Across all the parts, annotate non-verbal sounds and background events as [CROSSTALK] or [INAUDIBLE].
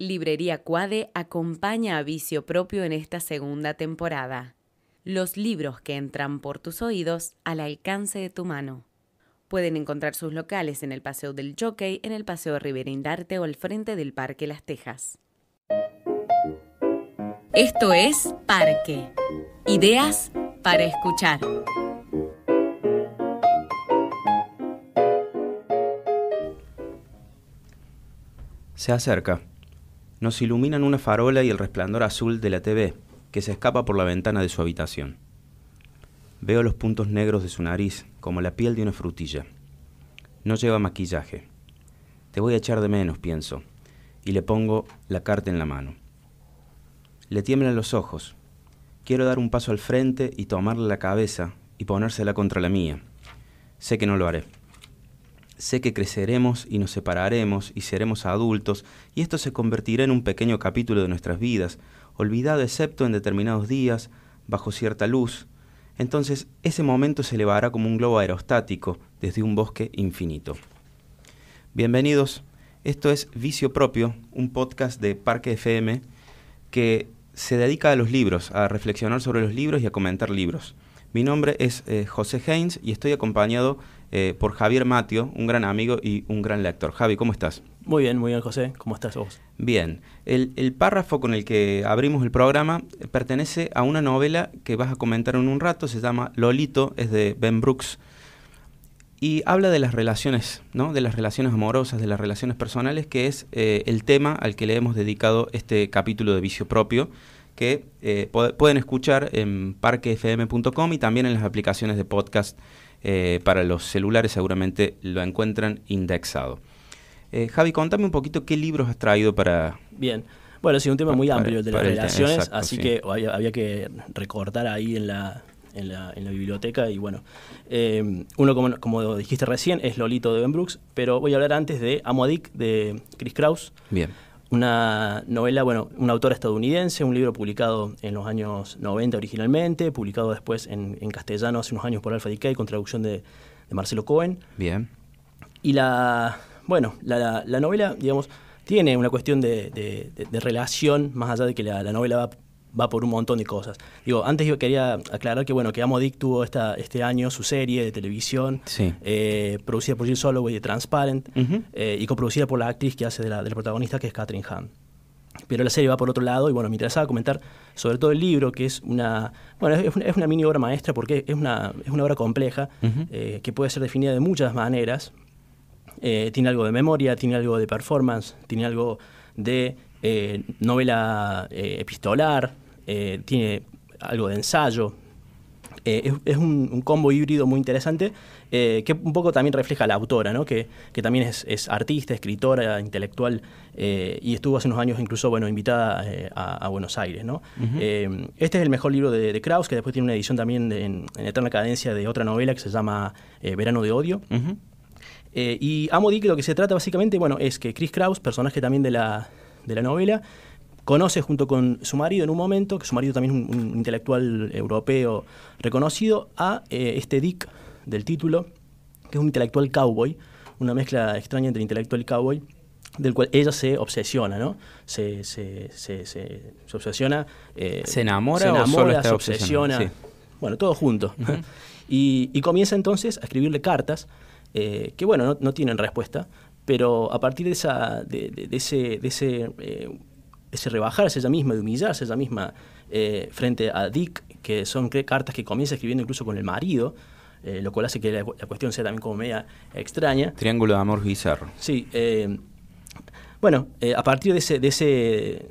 Librería Cuade acompaña a Vicio Propio en esta segunda temporada. Los libros que entran por tus oídos al alcance de tu mano. Pueden encontrar sus locales en el Paseo del Jockey, en el Paseo Riverindarte o al frente del Parque Las Tejas. Esto es Parque. Ideas para escuchar. Se acerca nos iluminan una farola y el resplandor azul de la TV que se escapa por la ventana de su habitación. Veo los puntos negros de su nariz, como la piel de una frutilla. No lleva maquillaje. Te voy a echar de menos, pienso, y le pongo la carta en la mano. Le tiemblan los ojos. Quiero dar un paso al frente y tomarle la cabeza y ponérsela contra la mía. Sé que no lo haré sé que creceremos y nos separaremos y seremos adultos, y esto se convertirá en un pequeño capítulo de nuestras vidas, olvidado excepto en determinados días, bajo cierta luz. Entonces ese momento se elevará como un globo aerostático desde un bosque infinito. Bienvenidos, esto es Vicio Propio, un podcast de Parque FM que se dedica a los libros, a reflexionar sobre los libros y a comentar libros. Mi nombre es eh, José Haynes y estoy acompañado eh, por Javier Matio, un gran amigo y un gran lector. Javi, ¿cómo estás? Muy bien, muy bien, José. ¿Cómo estás vos? Bien. El, párrafo con el que abrimos el programa pertenece a una novela que vas a comentar en un rato, se llama Lolito, es de Ben Brooks y habla de las relaciones, de las relaciones amorosas, de las relaciones personales, que es eh, el tema al que le hemos dedicado este capítulo de Vicio Propio, que eh, pueden escuchar en parquefm.com y también en las aplicaciones de podcast eh, para los celulares, seguramente lo encuentran indexado. Eh, Javi, contame un poquito qué libros has traído para... Bien, bueno, sí, un tema muy amplio el de las relaciones, así que había, que recortar ahí en la, en la, biblioteca y bueno, uno como, como, dijiste recién es Lolito de Ben Brooks, pero voy a hablar antes de Amo de Chris Kraus. Bien una novela, bueno, un autor estadounidense, un libro publicado en los años 90 originalmente, publicado después en, en castellano hace unos años por Alfa Decay con traducción de, Marcelo Cohen. Bien. Y la, bueno, la, la novela, digamos, tiene una cuestión de, relación, más allá de que la novela va va por un montón de cosas. Digo, antes yo quería aclarar que, bueno, que Amo tuvo este año su serie de televisión, eh, producida por Jill Soloway de Transparent, eh, y coproducida por la actriz que hace de la, del protagonista, que es Catherine Hahn. Pero la serie va por otro lado, y bueno, me interesaba comentar sobre todo el libro, que es una, bueno, es una, mini obra maestra, porque es una, es una obra compleja, eh, que puede ser definida de muchas maneras. tiene algo de memoria, tiene algo de performance, tiene algo de eh, novela eh, epistolar, eh, tiene algo de ensayo. es, un, combo híbrido muy interesante que un poco también refleja a la autora, ¿no? que, también es, artista, escritora, intelectual y estuvo hace unos años incluso bueno, invitada a, Buenos Aires. ¿no? este es el mejor libro de, Kraus Krauss, que después tiene una edición también en, en, eterna cadencia de otra novela que se llama Verano de Odio. y Amo Dick lo que se trata básicamente, bueno, es que Chris Kraus, personaje también de la, de la novela, conoce junto con su marido en un momento, que su marido también es un, intelectual europeo reconocido, a eh, este Dick del título, que es un intelectual cowboy, una mezcla extraña entre intelectual y cowboy, del cual ella se obsesiona, ¿no? Se, se, obsesiona. Eh, ¿Se enamora, se enamora, se obsesiona? Bueno, todo junto. y, comienza entonces a escribirle cartas eh, que, bueno, no tienen respuesta pero a partir de, esa, de, ese, de eh, ese, rebajarse ella misma, de humillarse ella misma eh, frente a Dick, que son cartas que comienza escribiendo incluso con el marido, eh, lo cual hace que la, cuestión sea también como media extraña. Triángulo de amor bizarro. Sí. bueno, a partir de ese... De ese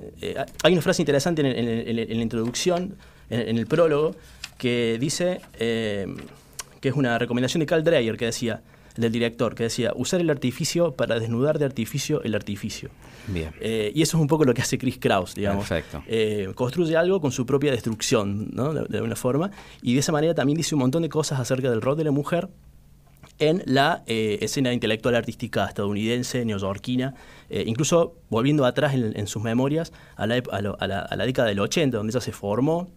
hay una frase interesante en, en la introducción, en, el prólogo, que dice, que es una recomendación de Carl Dreyer, que decía, del director que decía, usar el artificio para desnudar de artificio el artificio. Bien. Eh, y eso es un poco lo que hace Chris Kraus, digamos. Eh, construye algo con su propia destrucción, ¿no? de, alguna una forma. Y de esa manera también dice un montón de cosas acerca del rol de la mujer en la eh, escena intelectual artística estadounidense, neoyorquina, incluso volviendo atrás en, sus memorias a la, a la década del 80, donde ella se formó,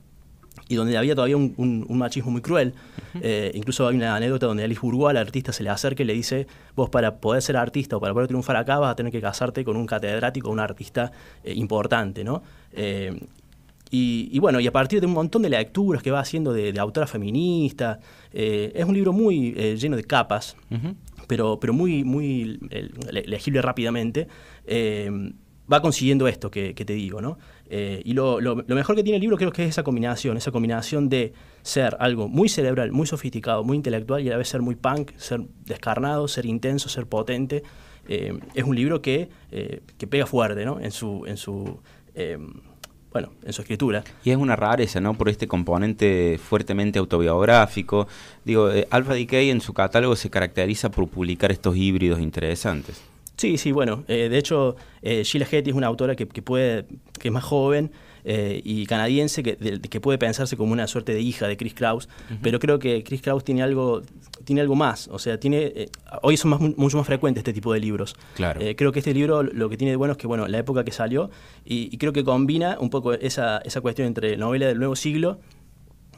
y donde había todavía un, machismo muy cruel. Eh, incluso hay una anécdota donde Alice Burgó al artista se le acerca y le dice, vos para poder ser artista o para poder triunfar acá vas a tener que casarte con un catedrático, un artista eh, importante, ¿no? Eh, y, bueno, y a partir de un montón de lecturas que va haciendo de, autora feminista, es un libro muy lleno de capas, pero, pero muy, muy legible rápidamente va consiguiendo esto que, te digo, ¿no? Eh, y lo, mejor que tiene el libro creo que es esa combinación, esa combinación de ser algo muy cerebral, muy sofisticado, muy intelectual y a la vez ser muy punk, ser descarnado, ser intenso, ser potente. Eh, es un libro eh, que, pega fuerte, ¿no? En su... En su bueno, en su escritura. Y es una rareza, ¿no? Por este componente fuertemente autobiográfico. Digo, Alfred Alpha Decay en su catálogo se caracteriza por publicar estos híbridos interesantes. Sí, sí, bueno, eh, de hecho, eh, Sheila Hetty es una autora que, puede, que es más joven eh, y canadiense, que, que, puede pensarse como una suerte de hija de Chris Kraus, pero creo que Chris Kraus tiene algo, tiene algo más, o sea, tiene, eh, hoy son más, mucho más frecuentes este tipo de libros. Claro. creo que este libro lo que tiene de bueno es que, bueno, la época que salió, y, creo que combina un poco esa, esa cuestión entre novela del nuevo siglo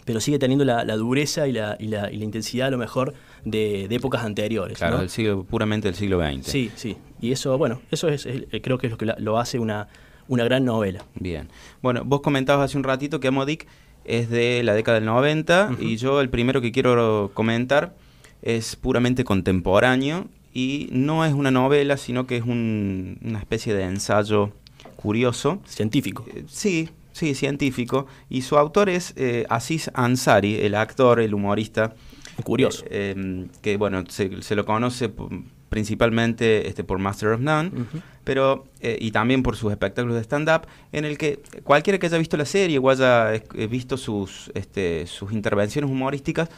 pero sigue teniendo la, dureza y la, intensidad a lo mejor de, épocas anteriores. Claro, siglo, puramente del siglo XX. Sí, sí. Y eso, bueno, eso es, eh, creo que es lo que lo hace una, una gran novela. Bien. Bueno, vos comentabas hace un ratito que Amodic es de la década del 90 y yo el primero que quiero comentar es puramente contemporáneo y no es una novela, sino que es una especie de ensayo curioso. Científico. Eh, sí, Sí, científico. Y su autor es eh, Aziz Ansari, el actor, el humorista. Curioso. Eh, em, que bueno, se, lo conoce principalmente este, por Master of None, pero, eh, y también por sus espectáculos de stand-up, en el que cualquiera que haya visto la serie o haya eh, visto sus, este, sus intervenciones humorísticas,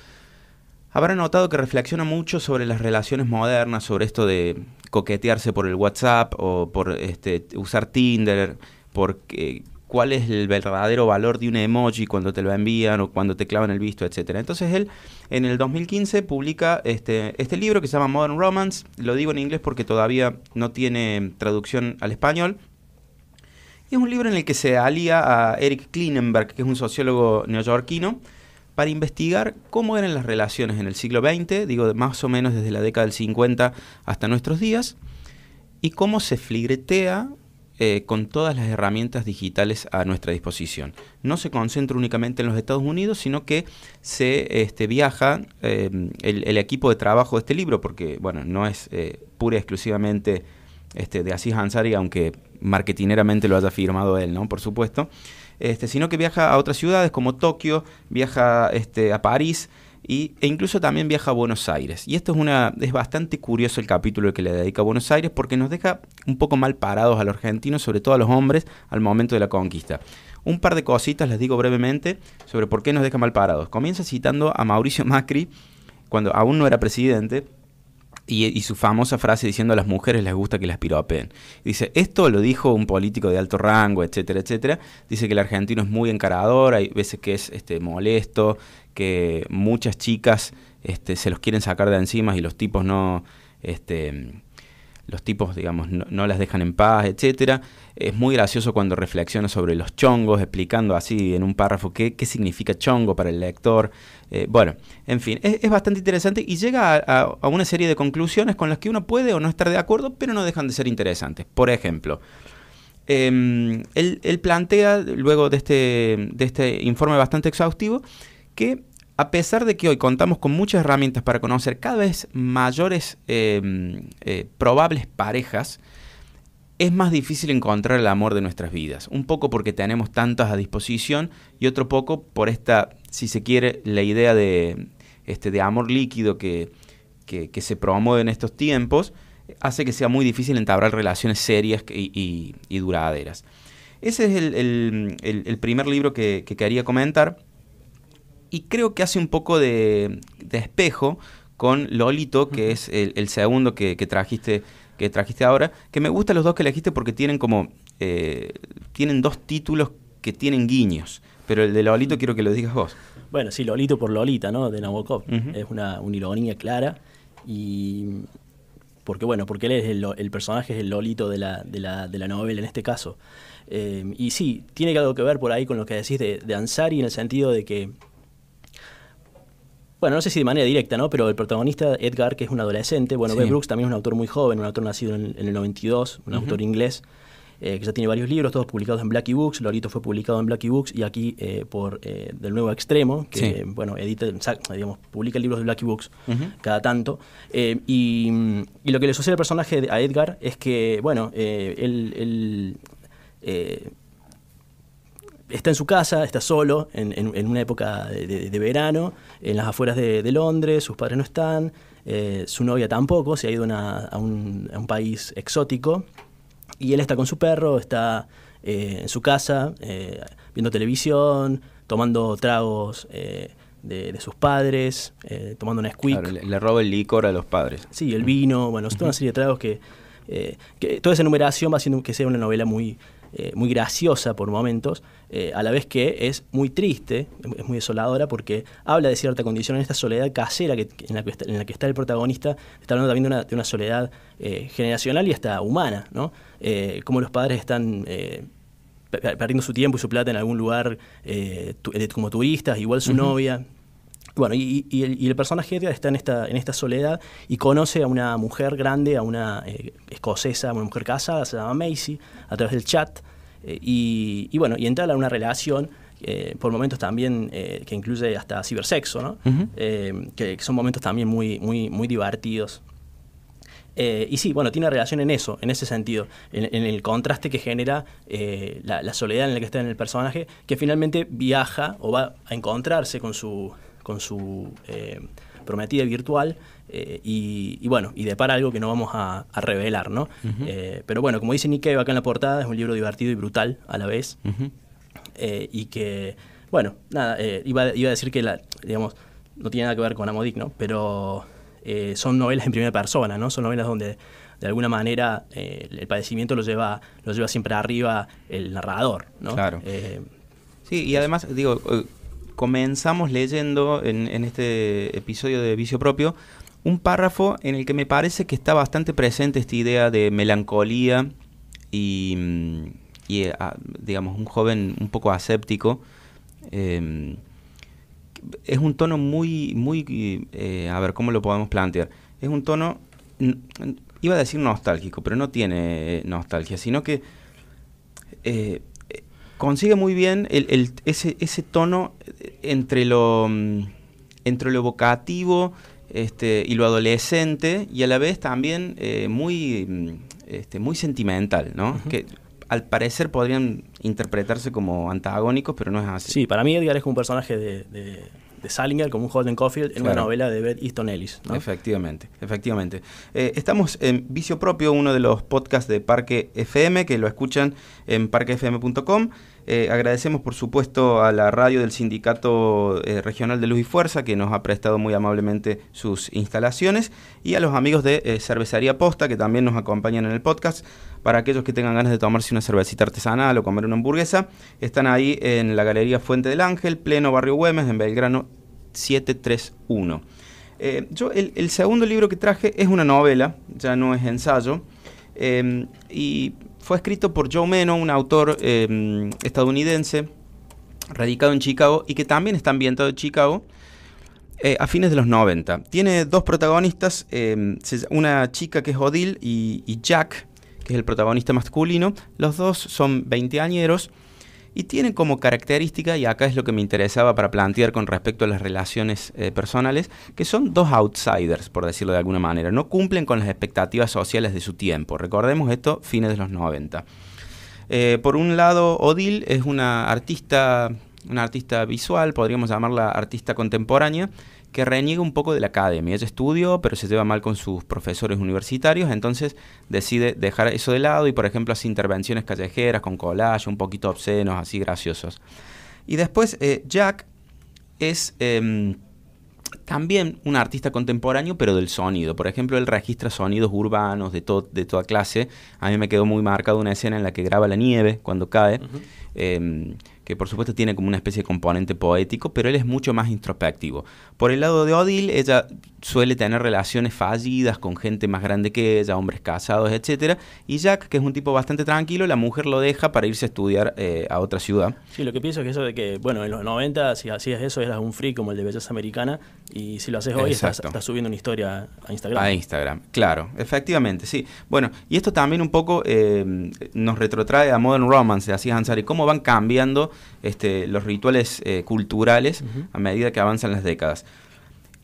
habrá notado que reflexiona mucho sobre las relaciones modernas, sobre esto de coquetearse por el WhatsApp o por este, usar Tinder, porque cuál es el verdadero valor de un emoji cuando te lo envían o cuando te clavan el visto, etc. Entonces él en el 2015 publica este, este libro que se llama Modern Romance, lo digo en inglés porque todavía no tiene traducción al español. Y es un libro en el que se alía a Eric Klinenberg, que es un sociólogo neoyorquino, para investigar cómo eran las relaciones en el siglo XX, digo más o menos desde la década del 50 hasta nuestros días, y cómo se fligretea eh, con todas las herramientas digitales a nuestra disposición. No se concentra únicamente en los Estados Unidos, sino que se este, viaja eh, el, equipo de trabajo de este libro, porque bueno, no es eh, pura y exclusivamente este, de Asís Hansari, aunque marketineramente lo haya firmado él, ¿no? Por supuesto. Este, sino que viaja a otras ciudades como Tokio, viaja a París, y, e incluso también viaja a Buenos Aires. Y esto es, una, es bastante curioso el capítulo que le dedica a Buenos Aires porque nos deja un poco mal parados a los argentinos, sobre todo a los hombres, al momento de la conquista. Un par de cositas les digo brevemente sobre por qué nos deja mal parados. Comienza citando a Mauricio Macri, cuando aún no era presidente, y, su famosa frase diciendo a las mujeres les gusta que las piropeen Dice, esto lo dijo un político de alto rango, etcétera, etcétera. Dice que el argentino es muy encarador, hay veces que es este, molesto, que muchas chicas este, se los quieren sacar de encima y los tipos no... Este, los tipos, digamos, no, las dejan en paz, etc. Es muy gracioso cuando reflexiona sobre los chongos, explicando así en un párrafo qué, qué significa chongo para el lector. Eh, bueno, en fin, es, bastante interesante y llega a, una serie de conclusiones con las que uno puede o no estar de acuerdo, pero no dejan de ser interesantes. Por ejemplo, em, él, plantea, luego de este, de este informe bastante exhaustivo, que a pesar de que hoy contamos con muchas herramientas para conocer cada vez mayores em, eh, probables parejas, es más difícil encontrar el amor de nuestras vidas. Un poco porque tenemos tantas a disposición y otro poco por esta, si se quiere, la idea de, este, de amor líquido que, se promueve en estos tiempos, hace que sea muy difícil entablar relaciones serias y, duraderas. Ese es el, primer libro que, que quería comentar y creo que hace un poco de, espejo con Lolito, que es el, segundo que, trajiste que trajiste ahora, que me gustan los dos que elegiste porque tienen como eh, tienen dos títulos que tienen guiños, pero el de Lolito mm. quiero que lo digas vos. Bueno, sí, Lolito por Lolita, ¿no? De Nabokov. Es una, una ironía clara y porque bueno, porque él es el, personaje es el Lolito de la, novela en este caso. Eh, y sí, tiene algo que ver por ahí con lo que decís de Ansari en el sentido de que bueno, no sé si de manera directa, ¿no? Pero el protagonista, Edgar, que es un adolescente, bueno, sí. B. Brooks también es un autor muy joven, un autor nacido en, el 92, un autor inglés, eh, que ya tiene varios libros, todos publicados en Blacky Books. Lorito fue publicado en Blackie Books y aquí eh, por eh, Del Nuevo Extremo, que, bueno, edita, digamos, publica libros de Blackie Books cada tanto. Y, lo que le sucede al personaje a Edgar es que, bueno, él está en su casa, está solo, en, en, una época de, verano, en las afueras de, Londres, sus padres no están, eh, su novia tampoco, se ha ido a, un, país exótico, y él está con su perro, está eh, en su casa, eh, viendo televisión, tomando tragos. De, sus padres, tomando una squeak. le, roba el licor a los padres. Sí, el vino, bueno, toda una serie de tragos que, que toda esa numeración va haciendo que sea una novela muy eh, muy graciosa por momentos, eh, a la vez que es muy triste, es muy desoladora porque habla de cierta condición en esta soledad casera que, en, la que está, el protagonista, está hablando también de una, soledad eh, generacional y hasta humana, ¿no? como los padres están perdiendo su tiempo y su plata en algún lugar como turistas, igual su novia, bueno, y, el, personaje Edgar está en esta, en esta soledad y conoce a una mujer grande, a una eh, escocesa, a una mujer casada, se llama Maisie, a través del chat. Eh, y, bueno, y entra en una relación, eh, por momentos también que incluye hasta cibersexo, ¿no? que, son momentos también muy, muy, muy divertidos. y sí, bueno, tiene relación en eso, en ese sentido, en, el contraste que genera la, la soledad en la que está en el personaje, que finalmente viaja o va a encontrarse con su con su eh, prometida virtual eh, y, y, bueno, y de para algo que no vamos a, revelar, ¿no? Eh, pero bueno, como dice Nikkei acá en la portada, es un libro divertido y brutal a la vez y que, bueno, nada, iba, a decir que, digamos, no tiene nada que ver con Amodic, ¿no? Pero son novelas en primera persona, ¿no? Son novelas donde de alguna manera el padecimiento lo lleva, lo lleva siempre arriba el narrador, ¿no? Claro. sí, y además, digo, comenzamos leyendo en, este episodio de Vicio Propio un párrafo en el que me parece que está bastante presente esta idea de melancolía y, mm, ah, digamos, un joven un poco aséptico. Em, es un tono muy, muy, eh, a ver, ¿cómo lo podemos plantear? Es un tono, iba a decir nostálgico, pero no tiene nostalgia, sino que eh, consigue muy bien ese, tono eh, entre lo, mm, entre lo evocativo este, y lo adolescente y a la vez también eh, muy, mm, este, muy sentimental, ¿no? que, al parecer podrían interpretarse como antagónicos, pero no es así. Sí, para mí Edgar es un personaje de de Salinger como un Holden Caulfield en una novela de Beth Easton Ellis. Efectivamente, efectivamente. Eh, estamos en Vicio Propio, uno de los podcasts de Parque FM, que lo escuchan en parquefm.com. Eh, agradecemos, por supuesto, a la radio del Sindicato eh, Regional de Luz y Fuerza, que nos ha prestado muy amablemente sus instalaciones, y a los amigos de eh, Cervecería Posta, que también nos acompañan en el podcast. Para aquellos que tengan ganas de tomarse una cervecita artesanal o comer una hamburguesa, están ahí en la Galería Fuente del Ángel, pleno Barrio Güemes, en Belgrano 731. yo, el, segundo libro que traje es una novela, ya no es ensayo. y fue escrito por Joe Meno, un autor em, estadounidense radicado en Chicago y que también está ambientado en Chicago eh, a fines de los 90. Tiene dos protagonistas, em, una chica que es Odile y, Jack, que es el protagonista masculino. Los dos son veinteañeros y tienen como característica, y acá es lo que me interesaba para plantear con respecto a las relaciones eh, personales, que son dos outsiders, por decirlo de alguna manera, no cumplen con las expectativas sociales de su tiempo. Recordemos esto, fines de los 90. Eh, por un lado, Odil es una artista, una artista visual, podríamos llamarla artista contemporánea, que reniega un poco de la academia. Ella estudió, pero se lleva mal con sus profesores universitarios, entonces decide dejar eso de lado y, por ejemplo, hace intervenciones callejeras con collage, un poquito obscenos, así graciosos. Y después eh, Jack es em, también un artista contemporáneo, pero del sonido. Por ejemplo, él registra sonidos urbanos de, de toda clase. A mí me quedó muy marcada una escena en la que graba la nieve cuando cae que por supuesto tiene como una especie de componente poético, pero él es mucho más introspectivo. Por el lado de Odil, ella suele tener relaciones fallidas con gente más grande que ella, hombres casados, etc. Y Jack, que es un tipo bastante tranquilo, la mujer lo deja para irse a estudiar eh, a otra ciudad. Sí, lo que pienso es que eso de que, bueno, en los 90 si hacías eso eras un free como el de Belleza Americana y si lo haces hoy estás, subiendo una historia a Instagram. A Instagram, claro, efectivamente, sí. Bueno, y esto también un poco eh, nos retrotrae a Modern Romance así es y cómo van cambiando este, los rituales eh, culturales a medida que avanzan las décadas.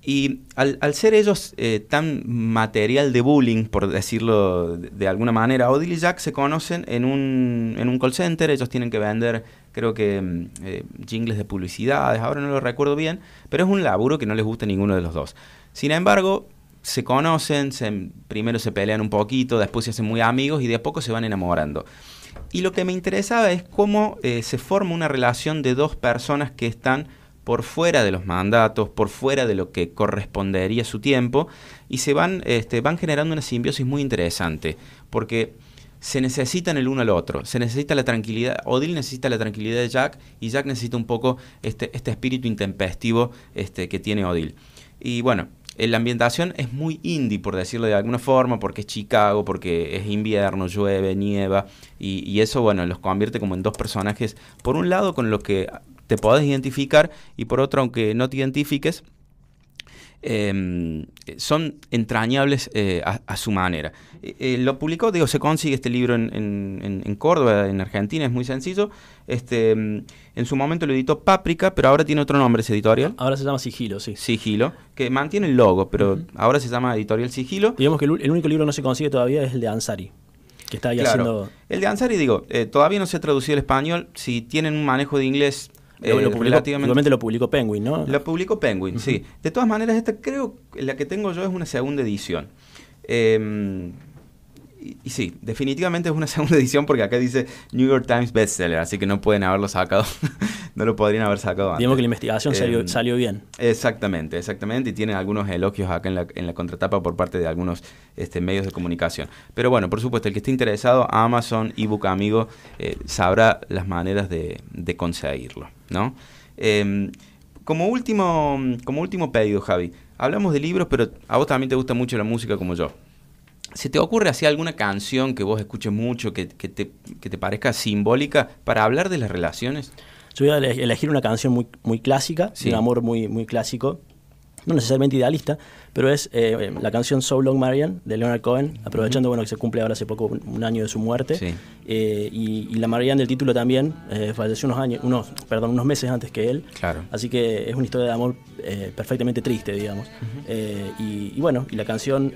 Y al, ser ellos eh, tan material de bullying, por decirlo de, alguna manera, Odile y Jack se conocen en un, call center, ellos tienen que vender, creo que, mm, eh, jingles de publicidades, ahora no lo recuerdo bien, pero es un laburo que no les gusta a ninguno de los dos. Sin embargo, se conocen, primero se pelean un poquito, después se hacen muy amigos y de a poco se van enamorando. Y lo que me interesaba es cómo eh, se forma una relación de dos personas que están por fuera de los mandatos, por fuera de lo que correspondería su tiempo, y se van, este, van generando una simbiosis muy interesante, porque se necesitan el uno al otro, se necesita la tranquilidad, Odil necesita la tranquilidad de Jack y Jack necesita un poco este, este espíritu intempestivo este, que tiene Odil. Y bueno, eh, la ambientación es muy indie, por decirlo de alguna forma, porque es Chicago, porque es invierno, llueve, nieva, y, y, eso, bueno, los convierte como en dos personajes, por un lado con los que te podés identificar y por otro, aunque no te identifiques, Em, son entrañables eh, a, su manera. Eh, eh, lo publicó, digo, se consigue este libro en, Córdoba, en Argentina, es muy sencillo. Este, em, en su momento lo editó Páprica, pero ahora tiene otro nombre ese editorial. Ahora se llama Sigilo, sí. Sigilo, que mantiene el logo, pero ahora se llama Editorial Sigilo. Digamos que el, único libro que no se consigue todavía es el de Ansari. Que está ahí haciendo... El de Ansari, digo, todavía no se ha traducido al español. Si tienen un manejo de inglés eh, lo eh, publicó, lo publicó Penguin, ¿no? Lo publicó Penguin, sí. De todas maneras, esta creo, la que tengo yo es una segunda edición. Em, y, sí, definitivamente es una [LAUGHS] segunda edición porque acá dice New York Times bestseller, así que no pueden haberlo sacado, [LAUGHS] no lo podrían haber sacado antes. Digamos que la investigación salió, em, salió, bien. Exactamente, exactamente, y tiene algunos elogios acá en la, contratapa por parte de algunos este, medios de comunicación. Pero bueno, por supuesto, el que esté interesado, Amazon, ebook amigo, eh, sabrá las maneras de, conseguirlo, ¿no? Em, como último, como último pedido, Javi, hablamos de libros, pero a vos también te gusta mucho la música como yo. ¿Se te ocurre así alguna canción que vos escuches mucho, que, te, parezca simbólica para hablar de las relaciones? Yo voy a elegir una canción muy, clásica, un amor muy, muy clásico, no necesariamente idealista, pero es eh, la canción So Long Marian de Leonard Cohen, aprovechando bueno que se cumple ahora hace poco un, año de su muerte. Eh, y, la Marian del título también eh, falleció unos años, unos, perdón, unos meses antes que él. Así que es una historia de amor perfectamente triste, digamos. y, y, bueno, y la canción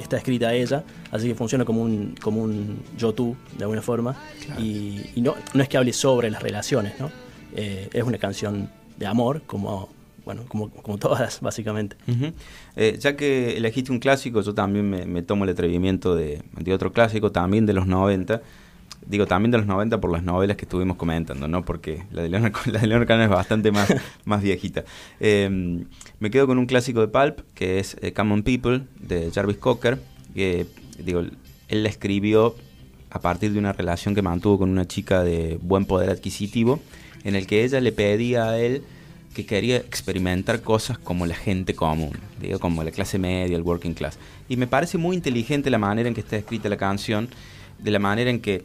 está escrita ella, así que funciona como un, como un yo-tú, de alguna forma. Y, no, no es que hable sobre las relaciones, ¿no? Eh, es una canción de amor, como bueno, como, todas, [LAUGHS] básicamente. Eh, ya que elegiste un clásico, yo también me, tomo el atrevimiento de, de, otro clásico, también de los 90, digo, también de los 90 por las novelas que estuvimos comentando, ¿no? Porque la de Leonor [LAUGHS] la es bastante más, [LAUGHS] más viejita. Em, me quedo con un clásico de Pulp, que es eh, Common People, de Jarvis Cocker, que, digo, él la escribió a partir de una relación que mantuvo con una chica de buen poder adquisitivo, en el que ella le pedía a él que quería experimentar cosas como la gente común, digo, como la clase media, el working class. Y me parece muy inteligente la manera en que está escrita la canción, de la manera en que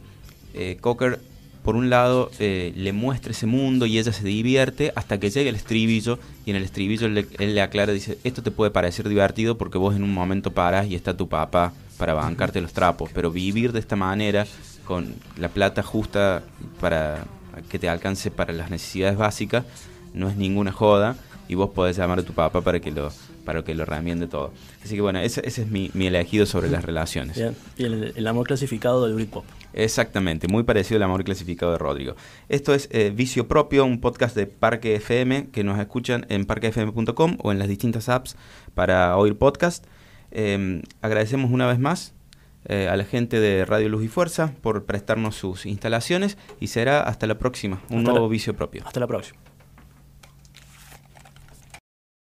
eh, Cocker, por un lado, eh, le muestra ese mundo y ella se divierte hasta que llega el estribillo y en el estribillo él le, aclara, dice, esto te puede parecer divertido porque vos en un momento paras y está tu papá para bancarte los trapos, pero vivir de esta manera, con la plata justa para que te alcance para las necesidades básicas, no es ninguna joda y vos podés llamar a tu papá para que lo para que lo todo. Así que bueno, ese, ese es mi, elegido sobre las relaciones. Bien. Y el, amor clasificado del Britpop. Exactamente, muy parecido al amor clasificado de Rodrigo. Esto es eh, Vicio Propio, un podcast de Parque FM que nos escuchan en parquefm.com o en las distintas apps para oír podcast. Em, agradecemos una vez más eh, a la gente de Radio Luz y Fuerza por prestarnos sus instalaciones y será hasta la próxima, un nuevo Vicio Propio. Hasta la próxima.